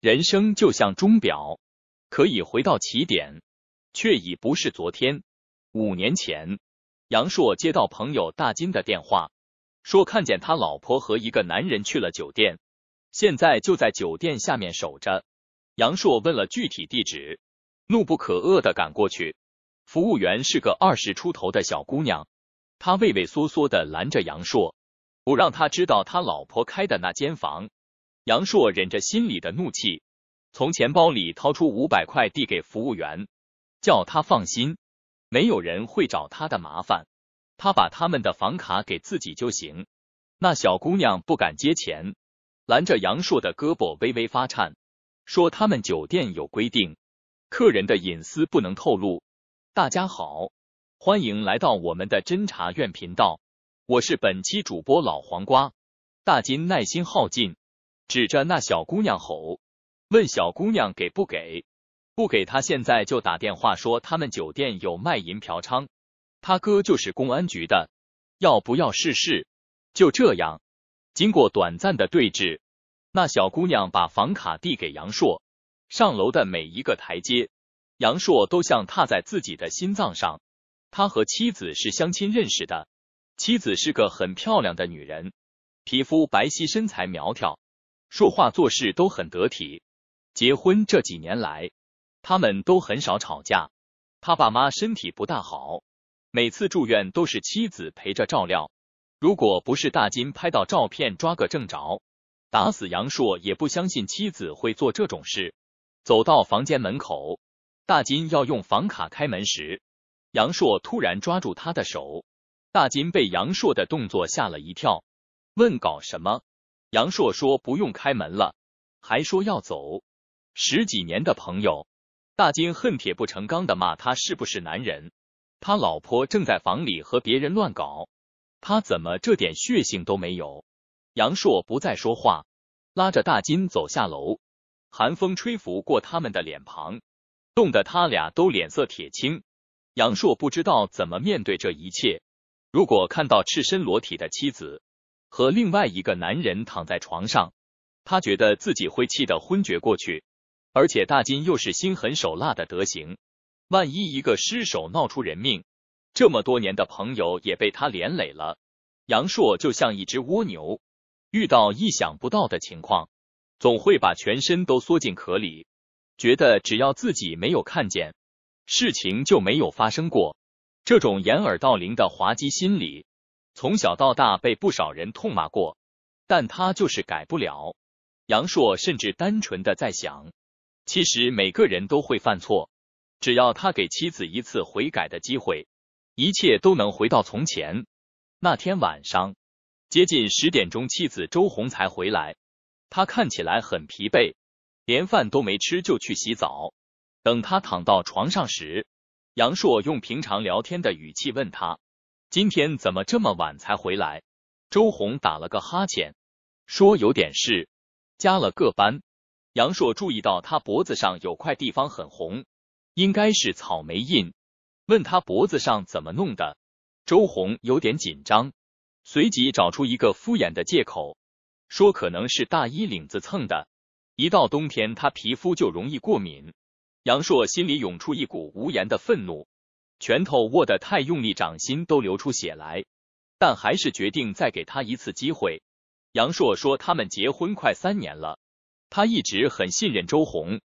人生就像钟表，可以回到起点，却已不是昨天。五年前，杨硕接到朋友大金的电话，说看见他老婆和一个男人去了酒店，现在就在酒店下面守着。杨硕问了具体地址，怒不可遏的赶过去。服务员是个二十出头的小姑娘，她畏畏缩缩的拦着杨硕，不让他知道他老婆开的那间房。杨硕忍着心里的怒气，从钱包里掏出五百块递给服务员，叫他放心，没有人会找他的麻烦，他把他们的房卡给自己就行。那小姑娘不敢接钱，拦着杨硕的胳膊微微发颤，说他们酒店有规定，客人的隐私不能透露。大家好，欢迎来到我们的侦查院频道，我是本期主播老黄瓜。大金耐心耗尽。指着那小姑娘吼，问小姑娘给不给，不给她现在就打电话说他们酒店有卖淫嫖娼，他哥就是公安局的，要不要试试？就这样，经过短暂的对峙，那小姑娘把房卡递给杨硕，上楼的每一个台阶，杨硕都像踏在自己的心脏上。他和妻子是相亲认识的，妻子是个很漂亮的女人，皮肤白皙，身材苗条。说话做事都很得体，结婚这几年来，他们都很少吵架。他爸妈身体不大好，每次住院都是妻子陪着照料。如果不是大金拍到照片抓个正着，打死杨硕也不相信妻子会做这种事。走到房间门口，大金要用房卡开门时，杨硕突然抓住他的手，大金被杨硕的动作吓了一跳，问搞什么？杨硕说：“不用开门了。”还说要走。十几年的朋友，大金恨铁不成钢的骂他：“是不是男人？”他老婆正在房里和别人乱搞，他怎么这点血性都没有？杨硕不再说话，拉着大金走下楼。寒风吹拂过他们的脸庞，冻得他俩都脸色铁青。杨硕不知道怎么面对这一切，如果看到赤身裸体的妻子。和另外一个男人躺在床上，他觉得自己会气得昏厥过去，而且大金又是心狠手辣的德行，万一一个失手闹出人命，这么多年的朋友也被他连累了。杨硕就像一只蜗牛，遇到意想不到的情况，总会把全身都缩进壳里，觉得只要自己没有看见，事情就没有发生过，这种掩耳盗铃的滑稽心理。从小到大被不少人痛骂过，但他就是改不了。杨硕甚至单纯的在想，其实每个人都会犯错，只要他给妻子一次悔改的机会，一切都能回到从前。那天晚上接近十点钟，妻子周红才回来，他看起来很疲惫，连饭都没吃就去洗澡。等他躺到床上时，杨硕用平常聊天的语气问他。今天怎么这么晚才回来？周红打了个哈欠，说有点事，加了个班。杨硕注意到他脖子上有块地方很红，应该是草莓印，问他脖子上怎么弄的。周红有点紧张，随即找出一个敷衍的借口，说可能是大衣领子蹭的。一到冬天，他皮肤就容易过敏。杨硕心里涌出一股无言的愤怒。拳头握得太用力，掌心都流出血来，但还是决定再给他一次机会。杨硕说：“他们结婚快三年了，他一直很信任周红，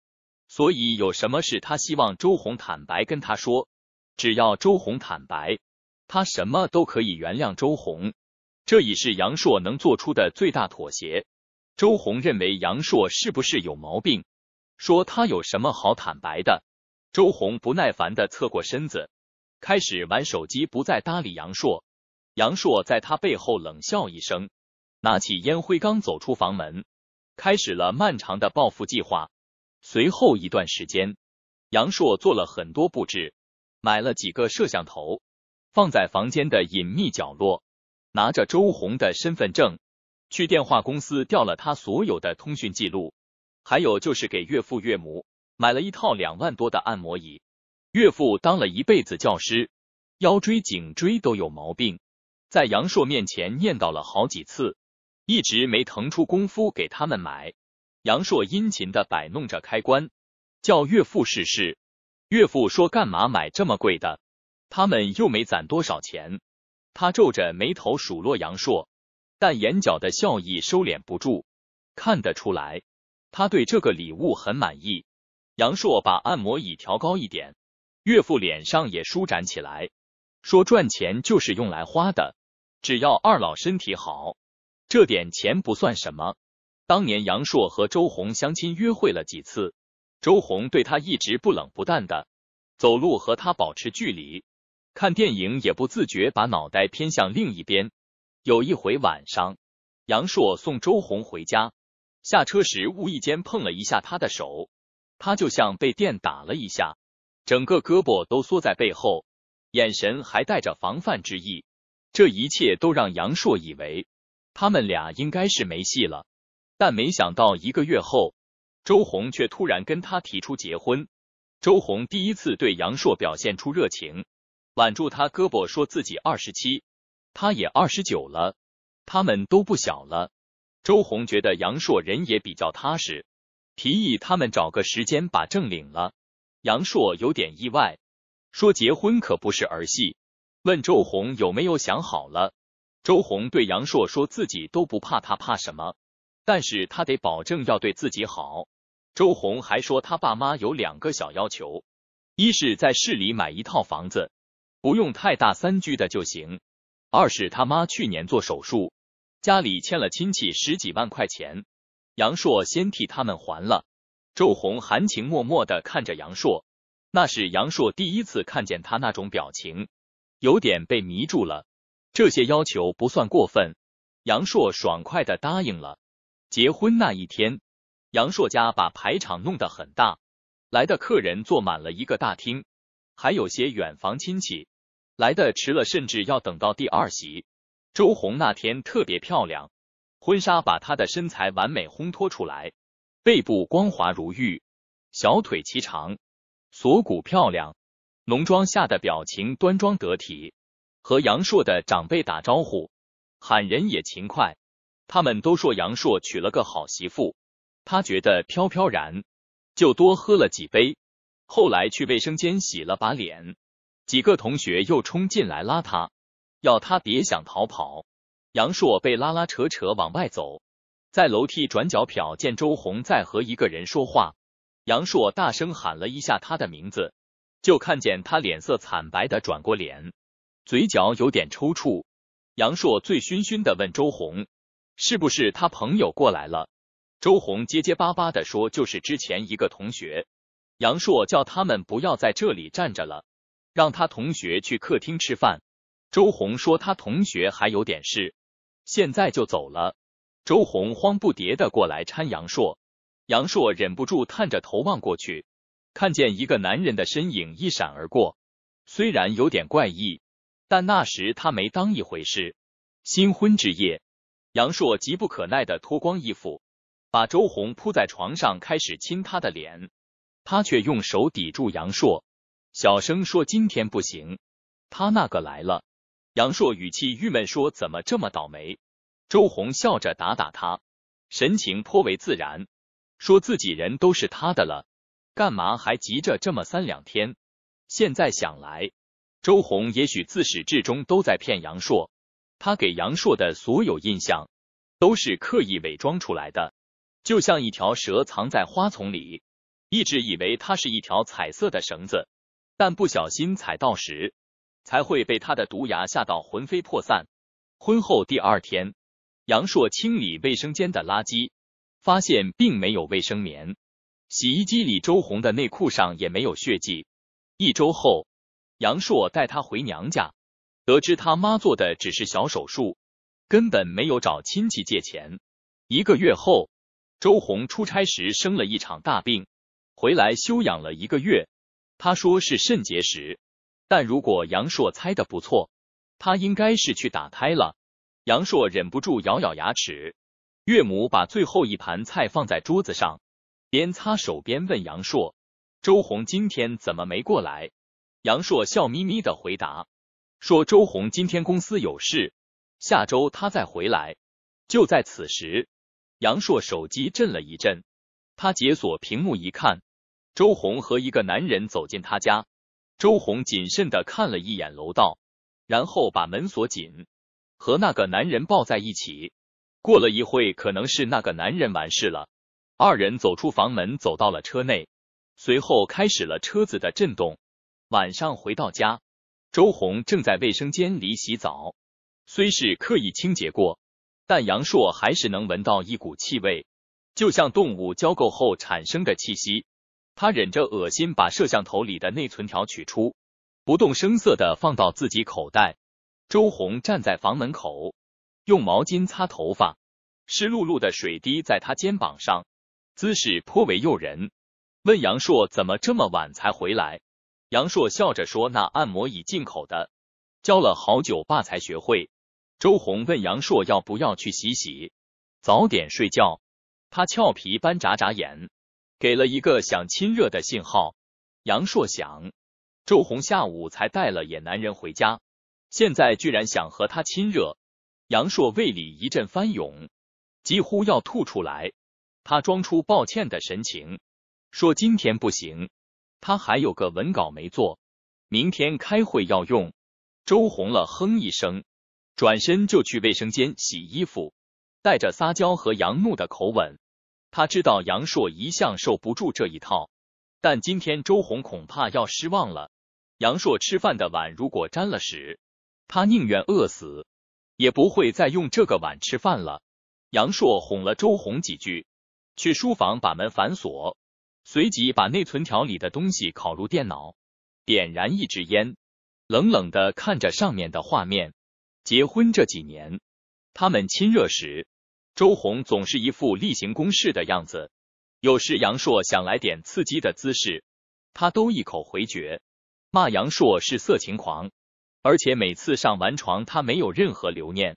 所以有什么事他希望周红坦白跟他说。只要周红坦白，他什么都可以原谅周红。这已是杨硕能做出的最大妥协。”周红认为杨硕是不是有毛病？说他有什么好坦白的？周红不耐烦的侧过身子。开始玩手机，不再搭理杨硕。杨硕在他背后冷笑一声，拿起烟灰缸，走出房门，开始了漫长的报复计划。随后一段时间，杨硕做了很多布置，买了几个摄像头，放在房间的隐秘角落，拿着周红的身份证去电话公司调了他所有的通讯记录，还有就是给岳父岳母买了一套两万多的按摩椅。岳父当了一辈子教师，腰椎、颈椎都有毛病，在杨硕面前念叨了好几次，一直没腾出功夫给他们买。杨硕殷勤的摆弄着开关，叫岳父试试。岳父说：“干嘛买这么贵的？他们又没攒多少钱。”他皱着眉头数落杨硕，但眼角的笑意收敛不住，看得出来他对这个礼物很满意。杨硕把按摩椅调高一点。岳父脸上也舒展起来，说：“赚钱就是用来花的，只要二老身体好，这点钱不算什么。”当年杨硕和周红相亲约会了几次，周红对他一直不冷不淡的，走路和他保持距离，看电影也不自觉把脑袋偏向另一边。有一回晚上，杨硕送周红回家，下车时无意间碰了一下他的手，他就像被电打了一下。整个胳膊都缩在背后，眼神还带着防范之意。这一切都让杨硕以为他们俩应该是没戏了。但没想到一个月后，周红却突然跟他提出结婚。周红第一次对杨硕表现出热情，挽住他胳膊，说自己二十七，他也二十九了，他们都不小了。周红觉得杨硕人也比较踏实，提议他们找个时间把证领了。杨硕有点意外，说结婚可不是儿戏，问周红有没有想好了。周红对杨硕说自己都不怕，他怕什么？但是他得保证要对自己好。周红还说他爸妈有两个小要求，一是在市里买一套房子，不用太大，三居的就行；二是他妈去年做手术，家里欠了亲戚十几万块钱，杨硕先替他们还了。周红含情脉脉的看着杨硕，那是杨硕第一次看见他那种表情，有点被迷住了。这些要求不算过分，杨硕爽快的答应了。结婚那一天，杨硕家把排场弄得很大，来的客人坐满了一个大厅，还有些远房亲戚，来的迟了甚至要等到第二席。周红那天特别漂亮，婚纱把她的身材完美烘托出来。背部光滑如玉，小腿齐长，锁骨漂亮，浓妆下的表情端庄得体。和杨硕的长辈打招呼，喊人也勤快。他们都说杨硕娶了个好媳妇，他觉得飘飘然，就多喝了几杯。后来去卫生间洗了把脸，几个同学又冲进来拉他，要他别想逃跑。杨硕被拉拉扯扯往外走。在楼梯转角瞟见周红在和一个人说话，杨硕大声喊了一下他的名字，就看见他脸色惨白的转过脸，嘴角有点抽搐。杨硕醉醺醺的问周红：“是不是他朋友过来了？”周红结结巴巴的说：“就是之前一个同学。”杨硕叫他们不要在这里站着了，让他同学去客厅吃饭。周红说他同学还有点事，现在就走了。周红慌不迭的过来搀杨硕，杨硕忍不住探着头望过去，看见一个男人的身影一闪而过，虽然有点怪异，但那时他没当一回事。新婚之夜，杨硕急不可耐的脱光衣服，把周红扑在床上，开始亲她的脸，他却用手抵住杨硕，小声说：“今天不行，他那个来了。”杨硕语气郁闷说：“怎么这么倒霉？”周红笑着打打他，神情颇为自然，说自己人都是他的了，干嘛还急着这么三两天？现在想来，周红也许自始至终都在骗杨硕，他给杨硕的所有印象都是刻意伪装出来的，就像一条蛇藏在花丛里，一直以为它是一条彩色的绳子，但不小心踩到时，才会被它的毒牙吓到魂飞魄散。婚后第二天。杨硕清理卫生间的垃圾，发现并没有卫生棉。洗衣机里周红的内裤上也没有血迹。一周后，杨硕带她回娘家，得知他妈做的只是小手术，根本没有找亲戚借钱。一个月后，周红出差时生了一场大病，回来休养了一个月。他说是肾结石，但如果杨硕猜的不错，他应该是去打胎了。杨硕忍不住咬咬牙齿，岳母把最后一盘菜放在桌子上，边擦手边问杨硕：“周红今天怎么没过来？”杨硕笑眯眯的回答：“说周红今天公司有事，下周他再回来。”就在此时，杨硕手机震了一震，他解锁屏幕一看，周红和一个男人走进他家。周红谨慎的看了一眼楼道，然后把门锁紧。和那个男人抱在一起，过了一会，可能是那个男人完事了，二人走出房门，走到了车内，随后开始了车子的震动。晚上回到家，周红正在卫生间里洗澡，虽是刻意清洁过，但杨硕还是能闻到一股气味，就像动物交媾后产生的气息。他忍着恶心，把摄像头里的内存条取出，不动声色的放到自己口袋。周红站在房门口，用毛巾擦头发，湿漉漉的水滴在他肩膀上，姿势颇为诱人。问杨硕怎么这么晚才回来。杨硕笑着说：“那按摩椅进口的，教了好久爸才学会。”周红问杨硕要不要去洗洗，早点睡觉。他俏皮般眨眨眼，给了一个想亲热的信号。杨硕想，周红下午才带了野男人回家。现在居然想和他亲热，杨硕胃里一阵翻涌，几乎要吐出来。他装出抱歉的神情，说：“今天不行，他还有个文稿没做，明天开会要用。”周红了哼一声，转身就去卫生间洗衣服，带着撒娇和杨怒的口吻。他知道杨硕一向受不住这一套，但今天周红恐怕要失望了。杨硕吃饭的碗如果沾了屎。他宁愿饿死，也不会再用这个碗吃饭了。杨硕哄了周红几句，去书房把门反锁，随即把内存条里的东西拷入电脑，点燃一支烟，冷冷的看着上面的画面。结婚这几年，他们亲热时，周红总是一副例行公事的样子。有时杨硕想来点刺激的姿势，他都一口回绝，骂杨硕是色情狂。而且每次上完床，他没有任何留念，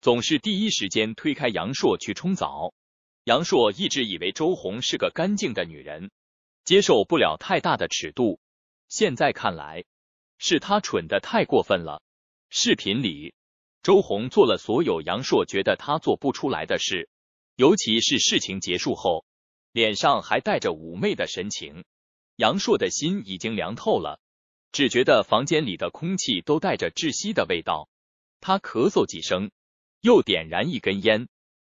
总是第一时间推开杨硕去冲澡。杨硕一直以为周红是个干净的女人，接受不了太大的尺度，现在看来是他蠢的太过分了。视频里，周红做了所有杨硕觉得她做不出来的事，尤其是事情结束后，脸上还带着妩媚的神情，杨硕的心已经凉透了。只觉得房间里的空气都带着窒息的味道，他咳嗽几声，又点燃一根烟。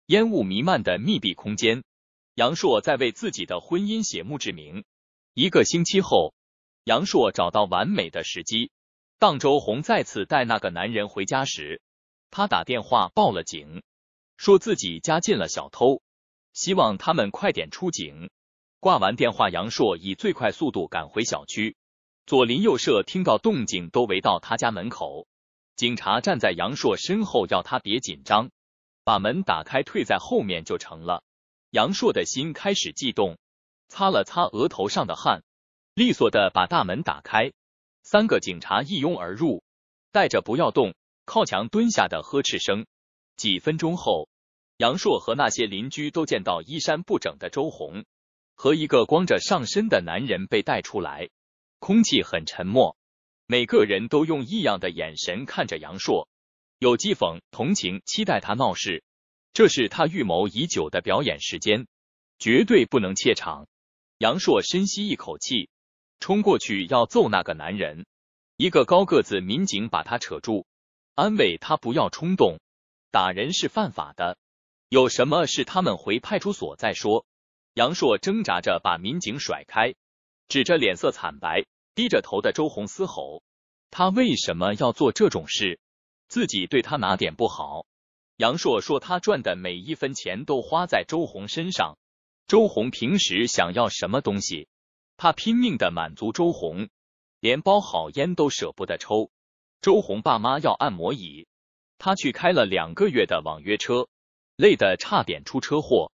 烟雾弥漫的密闭空间，杨硕在为自己的婚姻写墓志铭。一个星期后，杨硕找到完美的时机，当周红再次带那个男人回家时，他打电话报了警，说自己家进了小偷，希望他们快点出警。挂完电话，杨硕以最快速度赶回小区。左邻右舍听到动静，都围到他家门口。警察站在杨硕身后，要他别紧张，把门打开，退在后面就成了。杨硕的心开始悸动，擦了擦额头上的汗，利索的把大门打开。三个警察一拥而入，带着“不要动，靠墙蹲下”的呵斥声。几分钟后，杨硕和那些邻居都见到衣衫不整的周红和一个光着上身的男人被带出来。空气很沉默，每个人都用异样的眼神看着杨硕，有讥讽、同情、期待他闹事。这是他预谋已久的表演时间，绝对不能怯场。杨硕深吸一口气，冲过去要揍那个男人。一个高个子民警把他扯住，安慰他不要冲动，打人是犯法的，有什么事他们回派出所再说。杨硕挣扎着把民警甩开。指着脸色惨白、低着头的周红嘶吼：“他为什么要做这种事？自己对他哪点不好？”杨硕说：“他赚的每一分钱都花在周红身上。周红平时想要什么东西，他拼命的满足周红，连包好烟都舍不得抽。周红爸妈要按摩椅，他去开了两个月的网约车，累得差点出车祸。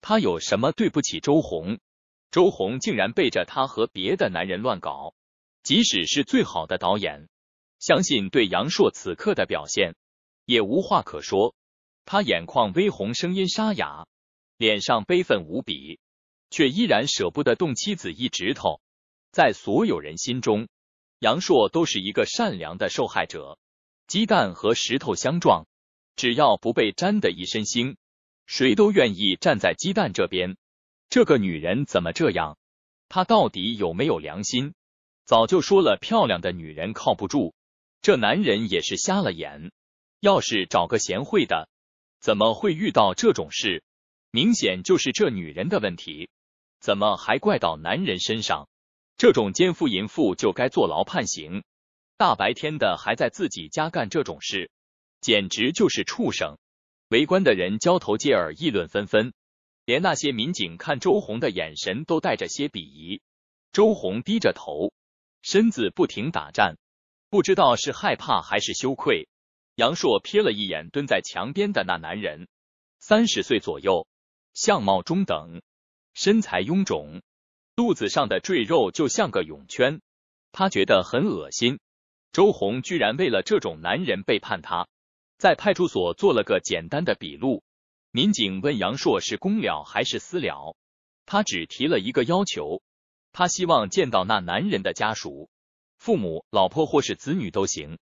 他有什么对不起周红？”周红竟然背着他和别的男人乱搞，即使是最好的导演，相信对杨硕此刻的表现也无话可说。他眼眶微红，声音沙哑，脸上悲愤无比，却依然舍不得动妻子一指头。在所有人心中，杨硕都是一个善良的受害者。鸡蛋和石头相撞，只要不被粘的一身腥，谁都愿意站在鸡蛋这边。这个女人怎么这样？她到底有没有良心？早就说了，漂亮的女人靠不住。这男人也是瞎了眼，要是找个贤惠的，怎么会遇到这种事？明显就是这女人的问题，怎么还怪到男人身上？这种奸夫淫妇就该坐牢判刑。大白天的还在自己家干这种事，简直就是畜生！围观的人交头接耳，议论纷纷。连那些民警看周红的眼神都带着些鄙夷。周红低着头，身子不停打颤，不知道是害怕还是羞愧。杨硕瞥了一眼蹲在墙边的那男人，三十岁左右，相貌中等，身材臃肿，肚子上的赘肉就像个泳圈，他觉得很恶心。周红居然为了这种男人背叛他，在派出所做了个简单的笔录。民警问杨硕是公了还是私了，他只提了一个要求，他希望见到那男人的家属，父母、老婆或是子女都行。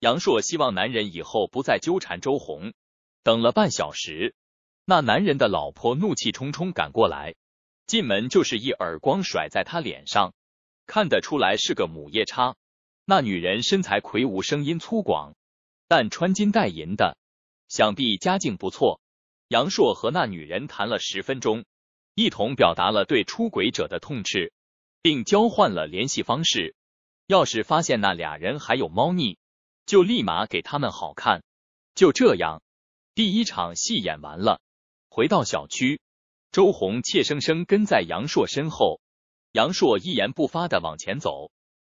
杨硕希望男人以后不再纠缠周红。等了半小时，那男人的老婆怒气冲冲赶过来，进门就是一耳光甩在他脸上，看得出来是个母夜叉。那女人身材魁梧，声音粗犷，但穿金戴银的，想必家境不错。杨硕和那女人谈了十分钟，一同表达了对出轨者的痛斥，并交换了联系方式。要是发现那俩人还有猫腻，就立马给他们好看。就这样，第一场戏演完了，回到小区，周红怯生生跟在杨硕身后，杨硕一言不发的往前走，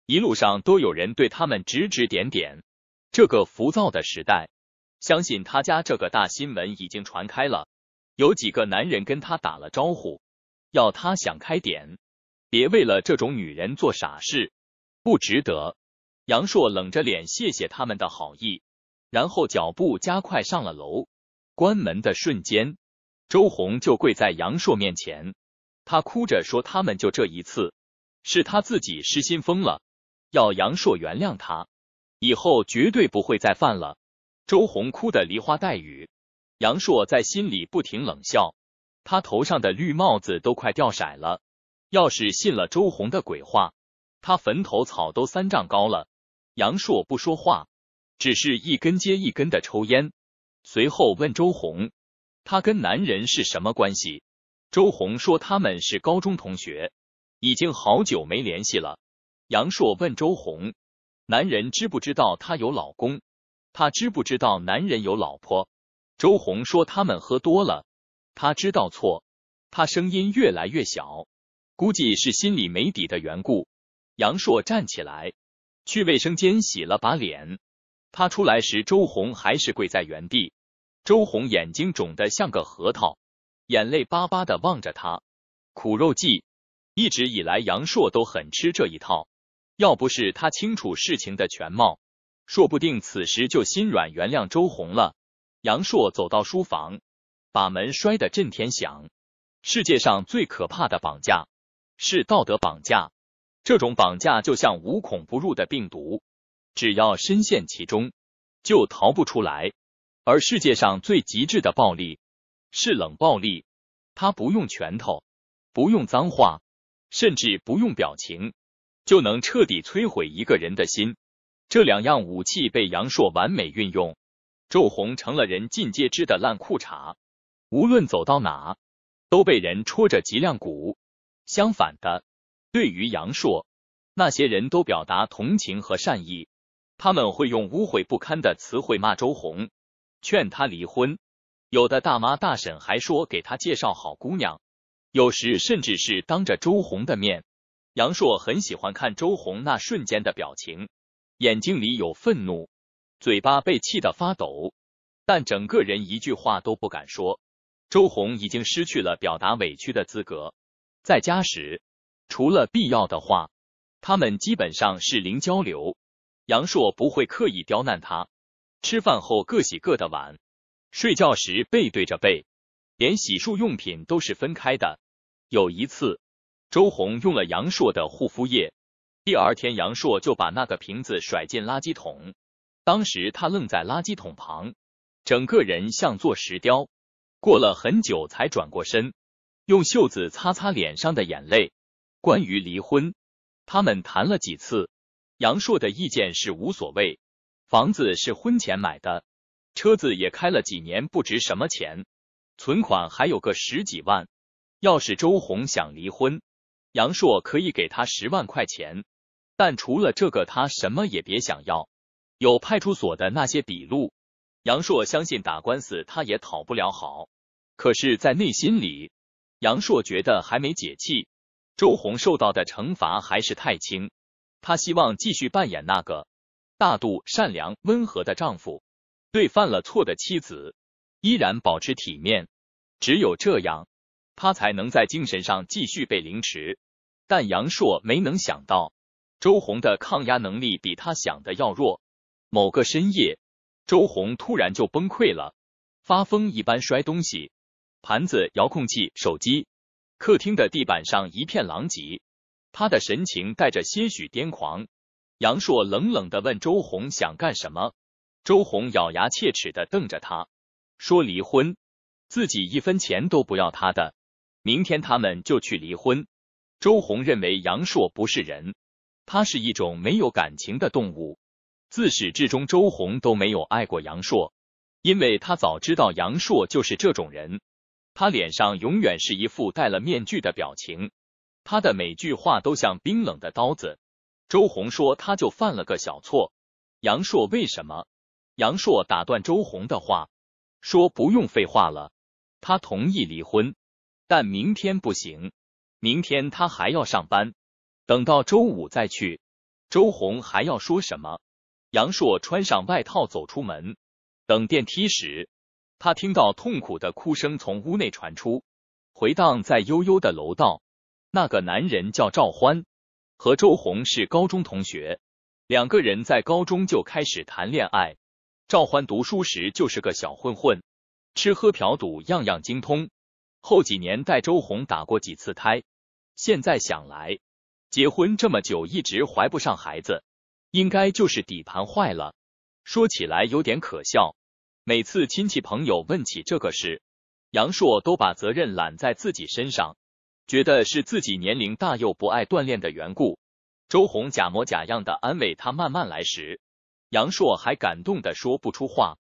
一路上都有人对他们指指点点。这个浮躁的时代。相信他家这个大新闻已经传开了，有几个男人跟他打了招呼，要他想开点，别为了这种女人做傻事，不值得。杨硕冷着脸，谢谢他们的好意，然后脚步加快上了楼。关门的瞬间，周红就跪在杨硕面前，他哭着说：“他们就这一次，是他自己失心疯了，要杨硕原谅他，以后绝对不会再犯了。”周红哭得梨花带雨，杨硕在心里不停冷笑，他头上的绿帽子都快掉色了。要是信了周红的鬼话，他坟头草都三丈高了。杨硕不说话，只是一根接一根的抽烟，随后问周红，她跟男人是什么关系？周红说他们是高中同学，已经好久没联系了。杨硕问周红，男人知不知道她有老公？他知不知道男人有老婆？周红说他们喝多了，他知道错。他声音越来越小，估计是心里没底的缘故。杨硕站起来，去卫生间洗了把脸。他出来时，周红还是跪在原地。周红眼睛肿得像个核桃，眼泪巴巴的望着他。苦肉计，一直以来杨硕都很吃这一套。要不是他清楚事情的全貌。说不定此时就心软原谅周红了。杨硕走到书房，把门摔得震天响。世界上最可怕的绑架是道德绑架，这种绑架就像无孔不入的病毒，只要深陷其中就逃不出来。而世界上最极致的暴力是冷暴力，他不用拳头，不用脏话，甚至不用表情，就能彻底摧毁一个人的心。这两样武器被杨硕完美运用，周红成了人尽皆知的烂裤衩，无论走到哪都被人戳着脊梁骨。相反的，对于杨硕，那些人都表达同情和善意，他们会用污秽不堪的词汇骂周红，劝他离婚。有的大妈大婶还说给他介绍好姑娘，有时甚至是当着周红的面。杨硕很喜欢看周红那瞬间的表情。眼睛里有愤怒，嘴巴被气得发抖，但整个人一句话都不敢说。周红已经失去了表达委屈的资格。在家时，除了必要的话，他们基本上是零交流。杨硕不会刻意刁难他，吃饭后各洗各的碗，睡觉时背对着背，连洗漱用品都是分开的。有一次，周红用了杨硕的护肤液。第二天，杨硕就把那个瓶子甩进垃圾桶。当时他愣在垃圾桶旁，整个人像座石雕。过了很久，才转过身，用袖子擦擦脸上的眼泪。关于离婚，他们谈了几次。杨硕的意见是无所谓。房子是婚前买的，车子也开了几年，不值什么钱。存款还有个十几万。要是周红想离婚，杨硕可以给他十万块钱。但除了这个，他什么也别想要。有派出所的那些笔录，杨硕相信打官司他也讨不了好。可是，在内心里，杨硕觉得还没解气，周红受到的惩罚还是太轻。他希望继续扮演那个大度、善良、温和的丈夫，对犯了错的妻子依然保持体面。只有这样，他才能在精神上继续被凌迟。但杨硕没能想到。周红的抗压能力比他想的要弱。某个深夜，周红突然就崩溃了，发疯一般摔东西，盘子、遥控器、手机，客厅的地板上一片狼藉。他的神情带着些许癫狂。杨硕冷冷的问周红想干什么？周红咬牙切齿的瞪着他，说离婚，自己一分钱都不要他的。明天他们就去离婚。周红认为杨硕不是人。它是一种没有感情的动物。自始至终，周红都没有爱过杨硕，因为他早知道杨硕就是这种人。他脸上永远是一副戴了面具的表情，他的每句话都像冰冷的刀子。周红说，他就犯了个小错。杨硕为什么？杨硕打断周红的话，说不用废话了。他同意离婚，但明天不行，明天他还要上班。等到周五再去。周红还要说什么？杨硕穿上外套走出门，等电梯时，他听到痛苦的哭声从屋内传出，回荡在悠悠的楼道。那个男人叫赵欢，和周红是高中同学，两个人在高中就开始谈恋爱。赵欢读书时就是个小混混，吃喝嫖赌样样精通。后几年带周红打过几次胎，现在想来。结婚这么久一直怀不上孩子，应该就是底盘坏了。说起来有点可笑，每次亲戚朋友问起这个事，杨硕都把责任揽在自己身上，觉得是自己年龄大又不爱锻炼的缘故。周红假模假样的安慰他慢慢来时，杨硕还感动的说不出话。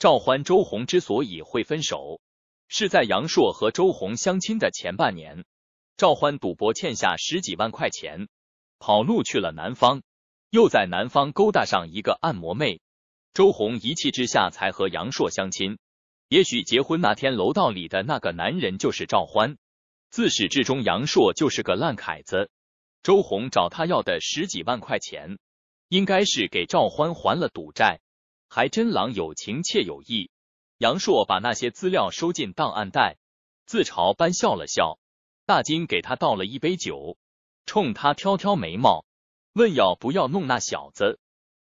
赵欢、周红之所以会分手，是在杨硕和周红相亲的前半年。赵欢赌博欠下十几万块钱，跑路去了南方，又在南方勾搭上一个按摩妹。周红一气之下才和杨硕相亲。也许结婚那天楼道里的那个男人就是赵欢。自始至终，杨硕就是个烂凯子。周红找他要的十几万块钱，应该是给赵欢还了赌债。还真郎有情妾有意。杨硕把那些资料收进档案袋，自嘲般笑了笑。大金给他倒了一杯酒，冲他挑挑眉毛，问要不要弄那小子。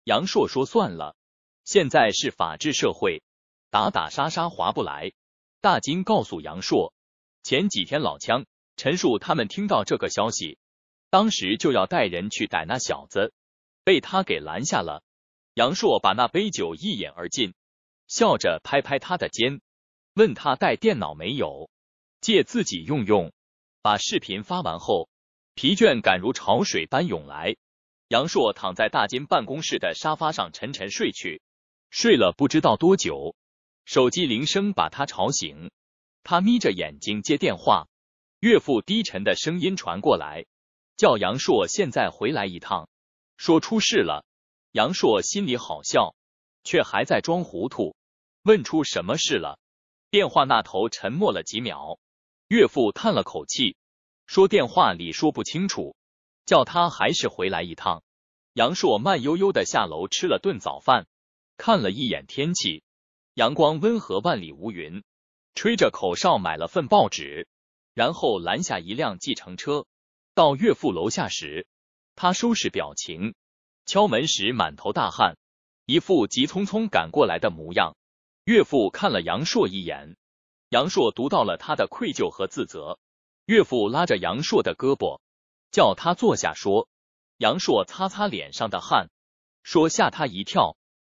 杨硕说：“算了，现在是法治社会，打打杀杀划不来。”大金告诉杨硕：“前几天老枪、陈树他们听到这个消息，当时就要带人去逮那小子，被他给拦下了。”杨硕把那杯酒一饮而尽，笑着拍拍他的肩，问他带电脑没有，借自己用用。把视频发完后，疲倦感如潮水般涌来。杨硕躺在大金办公室的沙发上沉沉睡去。睡了不知道多久，手机铃声把他吵醒。他眯着眼睛接电话，岳父低沉的声音传过来，叫杨硕现在回来一趟，说出事了。杨硕心里好笑，却还在装糊涂，问出什么事了？电话那头沉默了几秒。岳父叹了口气，说：“电话里说不清楚，叫他还是回来一趟。”杨硕慢悠悠的下楼吃了顿早饭，看了一眼天气，阳光温和，万里无云，吹着口哨买了份报纸，然后拦下一辆计程车。到岳父楼下时，他收拾表情，敲门时满头大汗，一副急匆匆赶过来的模样。岳父看了杨硕一眼。杨硕读到了他的愧疚和自责，岳父拉着杨硕的胳膊，叫他坐下，说：“杨硕，擦擦脸上的汗，说吓他一跳，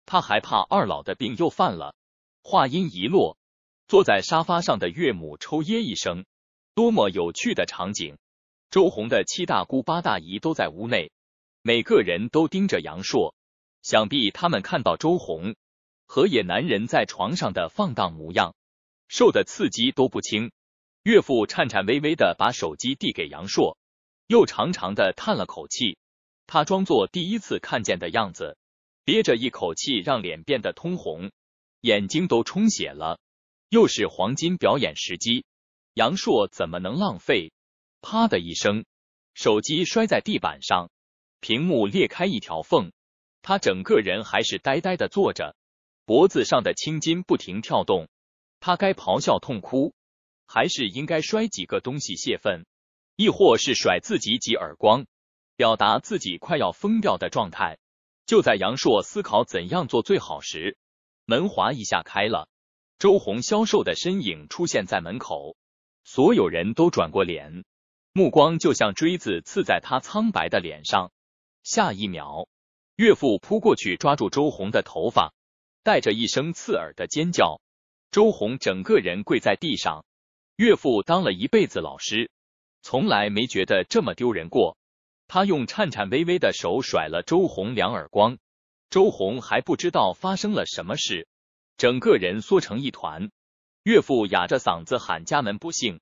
他还怕二老的病又犯了。”话音一落，坐在沙发上的岳母抽噎一声。多么有趣的场景！周红的七大姑八大姨都在屋内，每个人都盯着杨硕，想必他们看到周红和野男人在床上的放荡模样。受的刺激都不轻，岳父颤颤巍巍的把手机递给杨硕，又长长的叹了口气。他装作第一次看见的样子，憋着一口气，让脸变得通红，眼睛都充血了。又是黄金表演时机，杨硕怎么能浪费？啪的一声，手机摔在地板上，屏幕裂开一条缝。他整个人还是呆呆的坐着，脖子上的青筋不停跳动。他该咆哮痛哭，还是应该摔几个东西泄愤，亦或是甩自己几耳光，表达自己快要疯掉的状态？就在杨硕思考怎样做最好时，门哗一下开了，周红消瘦的身影出现在门口，所有人都转过脸，目光就像锥子刺在他苍白的脸上。下一秒，岳父扑过去抓住周红的头发，带着一声刺耳的尖叫。周红整个人跪在地上，岳父当了一辈子老师，从来没觉得这么丢人过。他用颤颤巍巍的手甩了周红两耳光，周红还不知道发生了什么事，整个人缩成一团。岳父哑着嗓子喊家门不幸，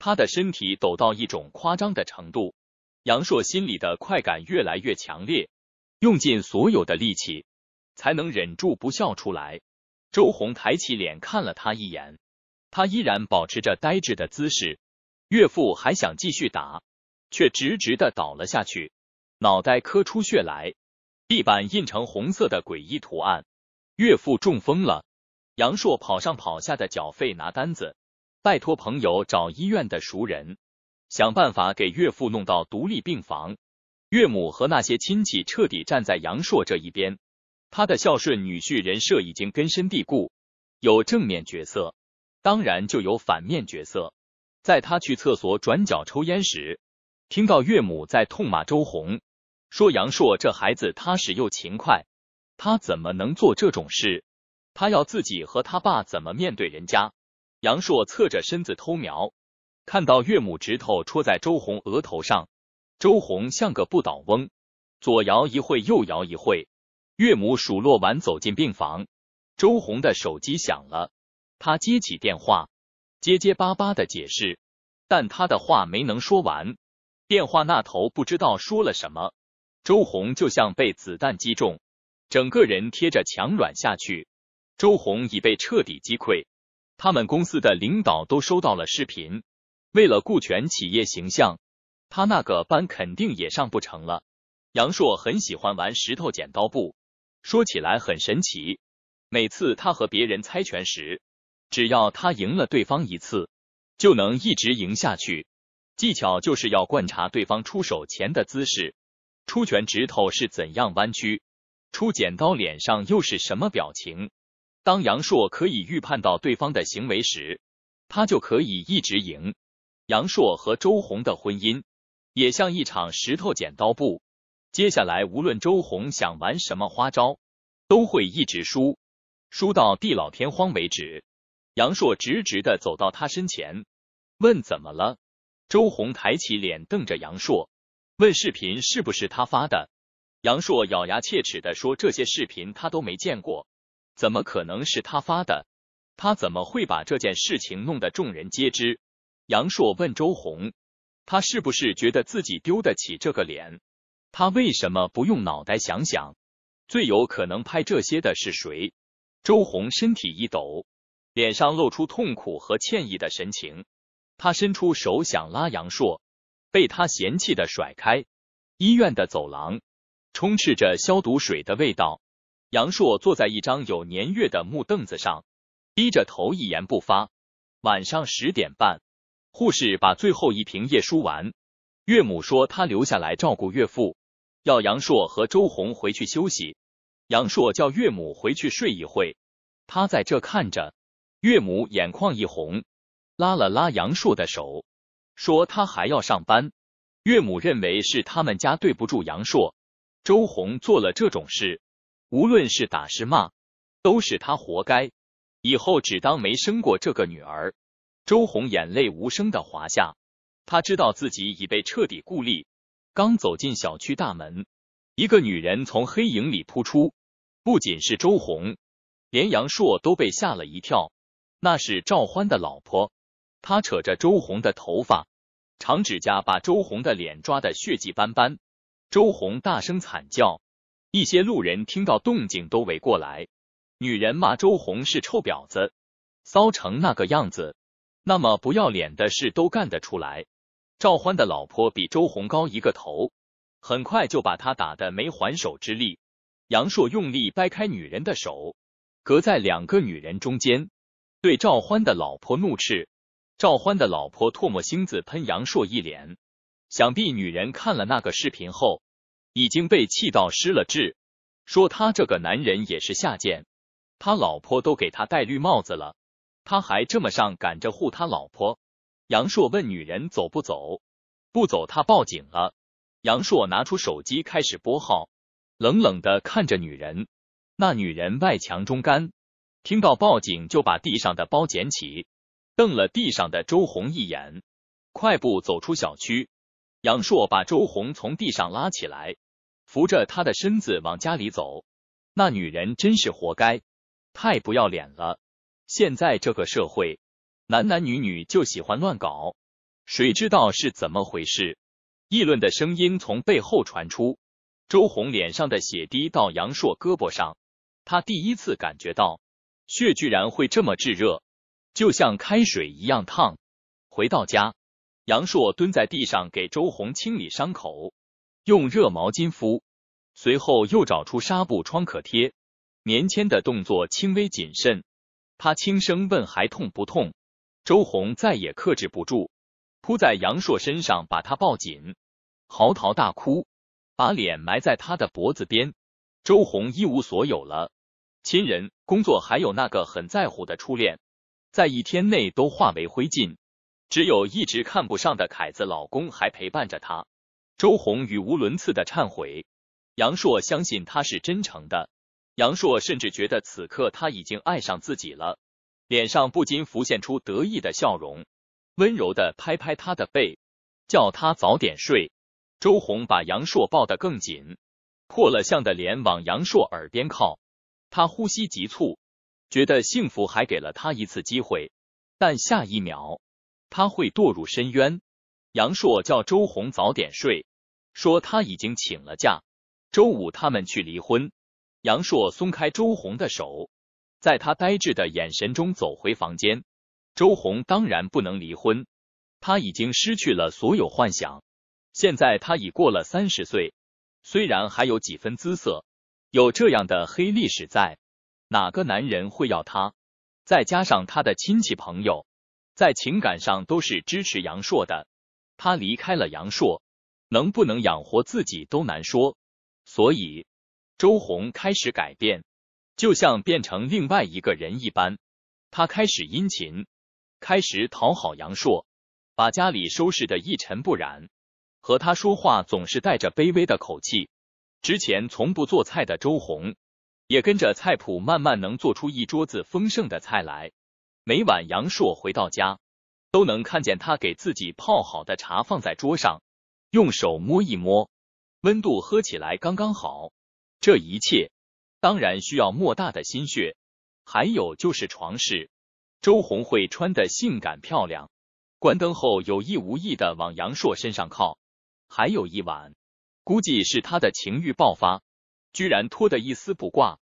他的身体抖到一种夸张的程度。杨硕心里的快感越来越强烈，用尽所有的力气才能忍住不笑出来。周红抬起脸看了他一眼，他依然保持着呆滞的姿势。岳父还想继续打，却直直的倒了下去，脑袋磕出血来，地板印成红色的诡异图案。岳父中风了。杨硕跑上跑下的缴费拿单子，拜托朋友找医院的熟人，想办法给岳父弄到独立病房。岳母和那些亲戚彻底站在杨硕这一边。他的孝顺女婿人设已经根深蒂固，有正面角色，当然就有反面角色。在他去厕所转角抽烟时，听到岳母在痛骂周红，说杨硕这孩子踏实又勤快，他怎么能做这种事？他要自己和他爸怎么面对人家？杨硕侧着身子偷瞄，看到岳母指头戳在周红额头上，周红像个不倒翁，左摇一会，右摇一会。岳母数落完，走进病房。周红的手机响了，他接起电话，结结巴巴的解释，但他的话没能说完。电话那头不知道说了什么，周红就像被子弹击中，整个人贴着墙软下去。周红已被彻底击溃。他们公司的领导都收到了视频，为了顾全企业形象，他那个班肯定也上不成了。杨硕很喜欢玩石头剪刀布。说起来很神奇，每次他和别人猜拳时，只要他赢了对方一次，就能一直赢下去。技巧就是要观察对方出手前的姿势，出拳指头是怎样弯曲，出剪刀脸上又是什么表情。当杨硕可以预判到对方的行为时，他就可以一直赢。杨硕和周红的婚姻也像一场石头剪刀布。接下来，无论周红想玩什么花招，都会一直输，输到地老天荒为止。杨硕直直的走到他身前，问：“怎么了？”周红抬起脸瞪着杨硕，问：“视频是不是他发的？”杨硕咬牙切齿的说：“这些视频他都没见过，怎么可能是他发的？他怎么会把这件事情弄得众人皆知？”杨硕问周红：“他是不是觉得自己丢得起这个脸？”他为什么不用脑袋想想，最有可能拍这些的是谁？周红身体一抖，脸上露出痛苦和歉意的神情。他伸出手想拉杨硕，被他嫌弃的甩开。医院的走廊充斥着消毒水的味道。杨硕坐在一张有年月的木凳子上，低着头一言不发。晚上十点半，护士把最后一瓶液输完。岳母说她留下来照顾岳父。要杨硕和周红回去休息，杨硕叫岳母回去睡一会，他在这看着。岳母眼眶一红，拉了拉杨硕的手，说他还要上班。岳母认为是他们家对不住杨硕，周红做了这种事，无论是打是骂，都是他活该。以后只当没生过这个女儿。周红眼泪无声的滑下，他知道自己已被彻底孤立。刚走进小区大门，一个女人从黑影里扑出。不仅是周红，连杨硕都被吓了一跳。那是赵欢的老婆，她扯着周红的头发，长指甲把周红的脸抓得血迹斑斑。周红大声惨叫。一些路人听到动静都围过来。女人骂周红是臭婊子，骚成那个样子，那么不要脸的事都干得出来。赵欢的老婆比周红高一个头，很快就把他打得没还手之力。杨硕用力掰开女人的手，隔在两个女人中间，对赵欢的老婆怒斥。赵欢的老婆唾沫星子喷杨硕一脸。想必女人看了那个视频后，已经被气到失了智，说他这个男人也是下贱，他老婆都给他戴绿帽子了，他还这么上赶着护他老婆。杨硕问女人走不走，不走他报警了。杨硕拿出手机开始拨号，冷冷的看着女人。那女人外强中干，听到报警就把地上的包捡起，瞪了地上的周红一眼，快步走出小区。杨硕把周红从地上拉起来，扶着她的身子往家里走。那女人真是活该，太不要脸了。现在这个社会。男男女女就喜欢乱搞，谁知道是怎么回事？议论的声音从背后传出。周红脸上的血滴到杨硕胳膊上，他第一次感觉到血居然会这么炙热，就像开水一样烫。回到家，杨硕蹲在地上给周红清理伤口，用热毛巾敷，随后又找出纱布、创可贴、棉签的动作轻微谨慎。他轻声问：“还痛不痛？”周红再也克制不住，扑在杨硕身上，把他抱紧，嚎啕大哭，把脸埋在他的脖子边。周红一无所有了，亲人、工作还有那个很在乎的初恋，在一天内都化为灰烬，只有一直看不上的凯子老公还陪伴着他。周红语无伦次的忏悔，杨硕相信他是真诚的，杨硕甚至觉得此刻他已经爱上自己了。脸上不禁浮现出得意的笑容，温柔的拍拍他的背，叫他早点睡。周红把杨硕抱得更紧，破了相的脸往杨硕耳边靠，他呼吸急促，觉得幸福还给了他一次机会，但下一秒他会堕入深渊。杨硕叫周红早点睡，说他已经请了假，周五他们去离婚。杨硕松开周红的手。在他呆滞的眼神中走回房间，周红当然不能离婚。他已经失去了所有幻想。现在他已过了三十岁，虽然还有几分姿色，有这样的黑历史在，哪个男人会要他？再加上他的亲戚朋友在情感上都是支持杨硕的，他离开了杨硕，能不能养活自己都难说。所以，周红开始改变。就像变成另外一个人一般，他开始殷勤，开始讨好杨硕，把家里收拾的一尘不染，和他说话总是带着卑微的口气。之前从不做菜的周红，也跟着菜谱慢慢能做出一桌子丰盛的菜来。每晚杨硕回到家，都能看见他给自己泡好的茶放在桌上，用手摸一摸，温度喝起来刚刚好。这一切。当然需要莫大的心血，还有就是床饰，周红会穿的性感漂亮，关灯后有意无意的往杨硕身上靠。还有一晚，估计是他的情欲爆发，居然脱得一丝不挂，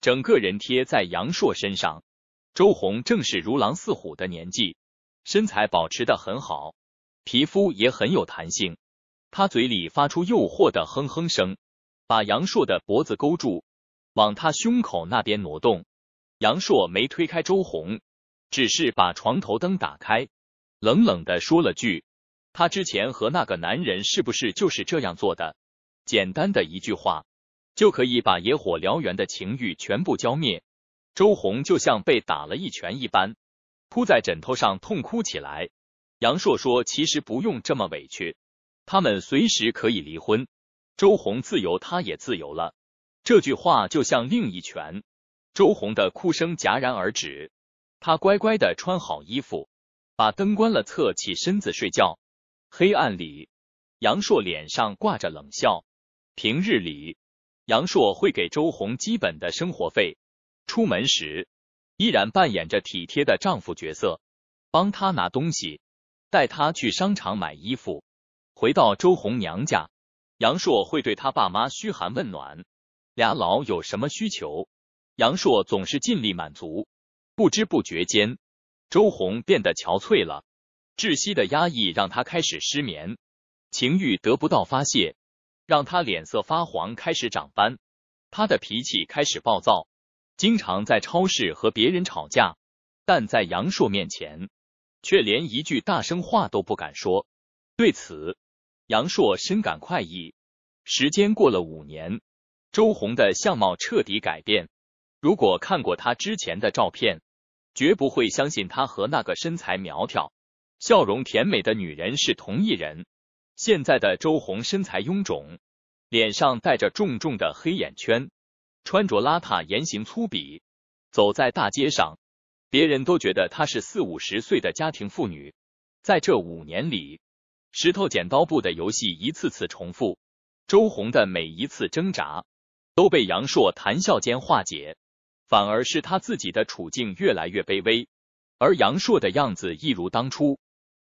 整个人贴在杨硕身上。周红正是如狼似虎的年纪，身材保持的很好，皮肤也很有弹性。他嘴里发出诱惑的哼哼声，把杨硕的脖子勾住。往他胸口那边挪动，杨硕没推开周红，只是把床头灯打开，冷冷的说了句：“他之前和那个男人是不是就是这样做的？”简单的一句话，就可以把野火燎原的情欲全部浇灭。周红就像被打了一拳一般，扑在枕头上痛哭起来。杨硕说：“其实不用这么委屈，他们随时可以离婚，周红自由，他也自由了。”这句话就像另一拳，周红的哭声戛然而止。她乖乖的穿好衣服，把灯关了，侧起身子睡觉。黑暗里，杨硕脸上挂着冷笑。平日里，杨硕会给周红基本的生活费，出门时依然扮演着体贴的丈夫角色，帮她拿东西，带她去商场买衣服。回到周红娘家，杨硕会对他爸妈嘘寒问暖。俩老有什么需求，杨硕总是尽力满足。不知不觉间，周红变得憔悴了，窒息的压抑让他开始失眠，情欲得不到发泄，让他脸色发黄，开始长斑。他的脾气开始暴躁，经常在超市和别人吵架，但在杨硕面前，却连一句大声话都不敢说。对此，杨硕深感快意。时间过了五年。周红的相貌彻底改变。如果看过她之前的照片，绝不会相信她和那个身材苗条、笑容甜美的女人是同一人。现在的周红身材臃肿，脸上带着重重的黑眼圈，穿着邋遢，言行粗鄙，走在大街上，别人都觉得她是四五十岁的家庭妇女。在这五年里，石头剪刀布的游戏一次次重复，周红的每一次挣扎。都被杨硕谈笑间化解，反而是他自己的处境越来越卑微，而杨硕的样子一如当初。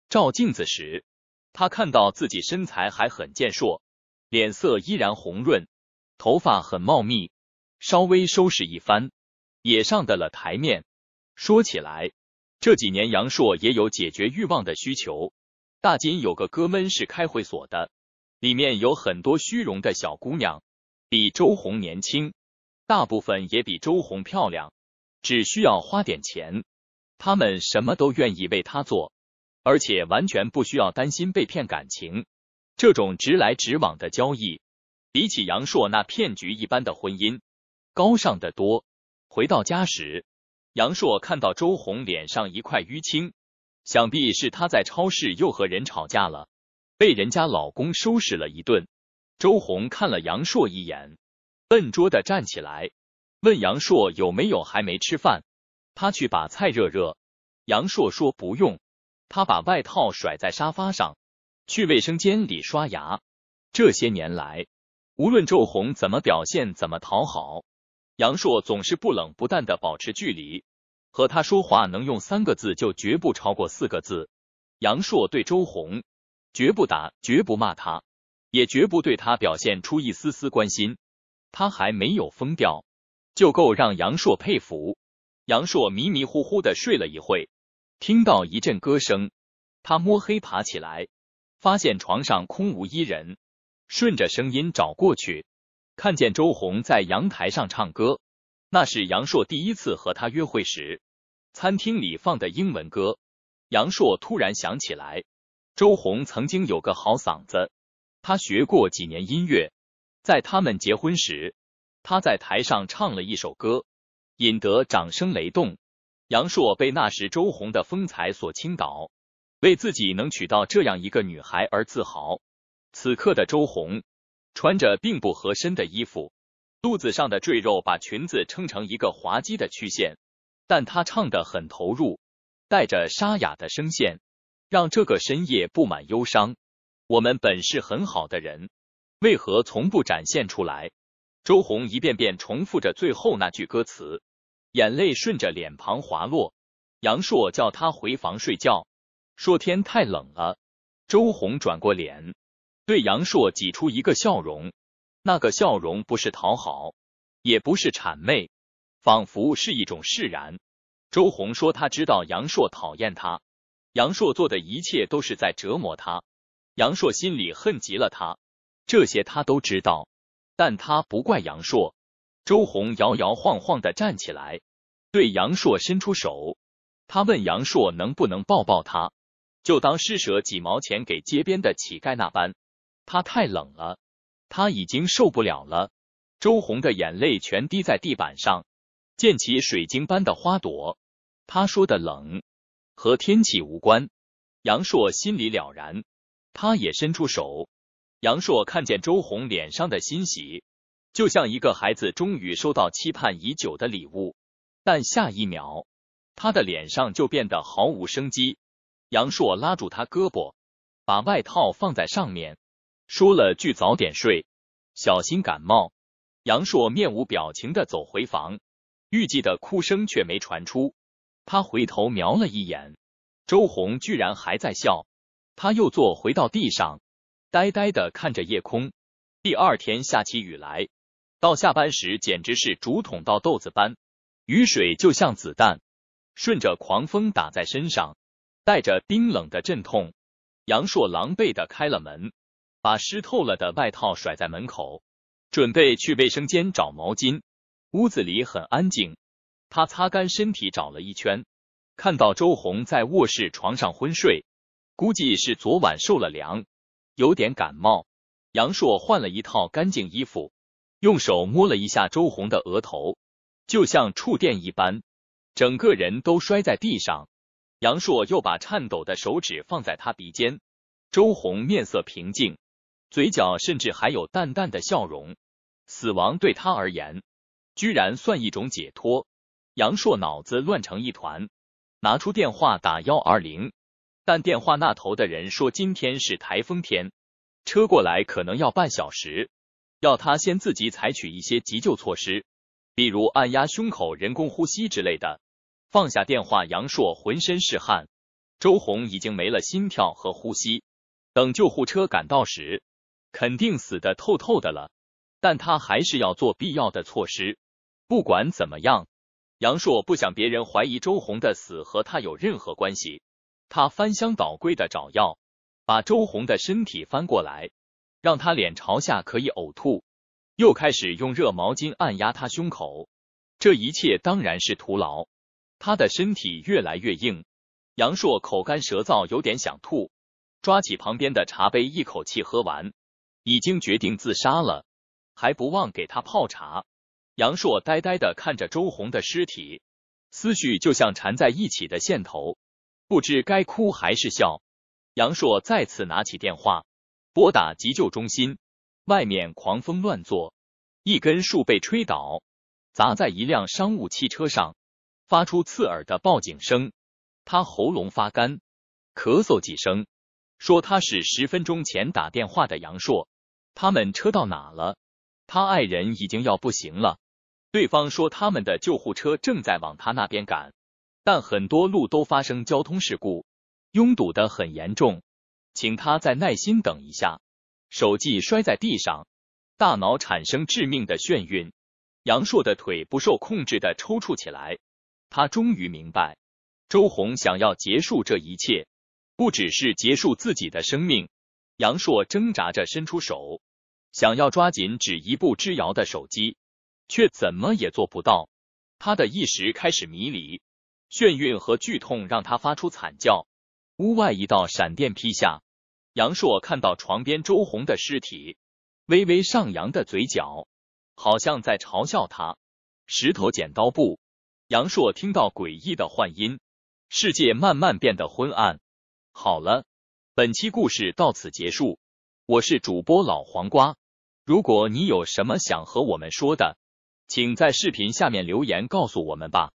照镜子时，他看到自己身材还很健硕，脸色依然红润，头发很茂密，稍微收拾一番，也上得了台面。说起来，这几年杨硕也有解决欲望的需求。大金有个哥们是开会所的，里面有很多虚荣的小姑娘。比周红年轻，大部分也比周红漂亮，只需要花点钱，他们什么都愿意为他做，而且完全不需要担心被骗感情。这种直来直往的交易，比起杨硕那骗局一般的婚姻，高尚的多。回到家时，杨硕看到周红脸上一块淤青，想必是他在超市又和人吵架了，被人家老公收拾了一顿。周红看了杨硕一眼，笨拙的站起来，问杨硕有没有还没吃饭，他去把菜热热。杨硕说不用，他把外套甩在沙发上，去卫生间里刷牙。这些年来，无论周红怎么表现，怎么讨好，杨硕总是不冷不淡的保持距离，和他说话能用三个字就绝不超过四个字。杨硕对周红，绝不打，绝不骂他。也绝不对他表现出一丝丝关心，他还没有疯掉，就够让杨硕佩服。杨硕迷迷糊糊的睡了一会，听到一阵歌声，他摸黑爬起来，发现床上空无一人，顺着声音找过去，看见周红在阳台上唱歌。那是杨硕第一次和他约会时，餐厅里放的英文歌。杨硕突然想起来，周红曾经有个好嗓子。他学过几年音乐，在他们结婚时，他在台上唱了一首歌，引得掌声雷动。杨烁被那时周红的风采所倾倒，为自己能娶到这样一个女孩而自豪。此刻的周红穿着并不合身的衣服，肚子上的赘肉把裙子撑成一个滑稽的曲线，但她唱得很投入，带着沙哑的声线，让这个深夜布满忧伤。我们本是很好的人，为何从不展现出来？周红一遍遍重复着最后那句歌词，眼泪顺着脸庞滑落。杨硕叫他回房睡觉，说天太冷了。周红转过脸，对杨硕挤出一个笑容，那个笑容不是讨好，也不是谄媚，仿佛是一种释然。周红说他知道杨硕讨厌他，杨硕做的一切都是在折磨他。杨硕心里恨极了他，这些他都知道，但他不怪杨硕。周红摇摇晃晃的站起来，对杨硕伸出手，他问杨硕能不能抱抱他，就当施舍几毛钱给街边的乞丐那般。他太冷了，他已经受不了了。周红的眼泪全滴在地板上，溅起水晶般的花朵。他说的冷和天气无关，杨硕心里了然。他也伸出手，杨硕看见周红脸上的欣喜，就像一个孩子终于收到期盼已久的礼物。但下一秒，他的脸上就变得毫无生机。杨硕拉住他胳膊，把外套放在上面，说了句早点睡，小心感冒。杨硕面无表情的走回房，预计的哭声却没传出。他回头瞄了一眼，周红居然还在笑。他又坐回到地上，呆呆的看着夜空。第二天下起雨来，到下班时简直是竹筒倒豆子般，雨水就像子弹，顺着狂风打在身上，带着冰冷的阵痛。杨硕狼狈的开了门，把湿透了的外套甩在门口，准备去卫生间找毛巾。屋子里很安静，他擦干身体找了一圈，看到周红在卧室床上昏睡。估计是昨晚受了凉，有点感冒。杨硕换了一套干净衣服，用手摸了一下周红的额头，就像触电一般，整个人都摔在地上。杨硕又把颤抖的手指放在他鼻尖，周红面色平静，嘴角甚至还有淡淡的笑容。死亡对他而言，居然算一种解脱。杨硕脑子乱成一团，拿出电话打幺二零。但电话那头的人说，今天是台风天，车过来可能要半小时，要他先自己采取一些急救措施，比如按压胸口、人工呼吸之类的。放下电话，杨硕浑身是汗。周红已经没了心跳和呼吸，等救护车赶到时，肯定死的透透的了。但他还是要做必要的措施。不管怎么样，杨硕不想别人怀疑周红的死和他有任何关系。他翻箱倒柜的找药，把周红的身体翻过来，让他脸朝下可以呕吐，又开始用热毛巾按压他胸口。这一切当然是徒劳，他的身体越来越硬。杨硕口干舌燥，有点想吐，抓起旁边的茶杯一口气喝完，已经决定自杀了，还不忘给他泡茶。杨硕呆呆的看着周红的尸体，思绪就像缠在一起的线头。不知该哭还是笑，杨硕再次拿起电话拨打急救中心。外面狂风乱作，一根树被吹倒，砸在一辆商务汽车上，发出刺耳的报警声。他喉咙发干，咳嗽几声，说他是十分钟前打电话的杨硕。他们车到哪了？他爱人已经要不行了。对方说他们的救护车正在往他那边赶。但很多路都发生交通事故，拥堵的很严重，请他再耐心等一下。手机摔在地上，大脑产生致命的眩晕，杨硕的腿不受控制的抽搐起来。他终于明白，周红想要结束这一切，不只是结束自己的生命。杨硕挣扎着伸出手，想要抓紧只一步之遥的手机，却怎么也做不到。他的意识开始迷离。眩晕和剧痛让他发出惨叫。屋外一道闪电劈下，杨硕看到床边周红的尸体，微微上扬的嘴角，好像在嘲笑他。石头剪刀布。杨硕听到诡异的幻音，世界慢慢变得昏暗。好了，本期故事到此结束。我是主播老黄瓜。如果你有什么想和我们说的，请在视频下面留言告诉我们吧。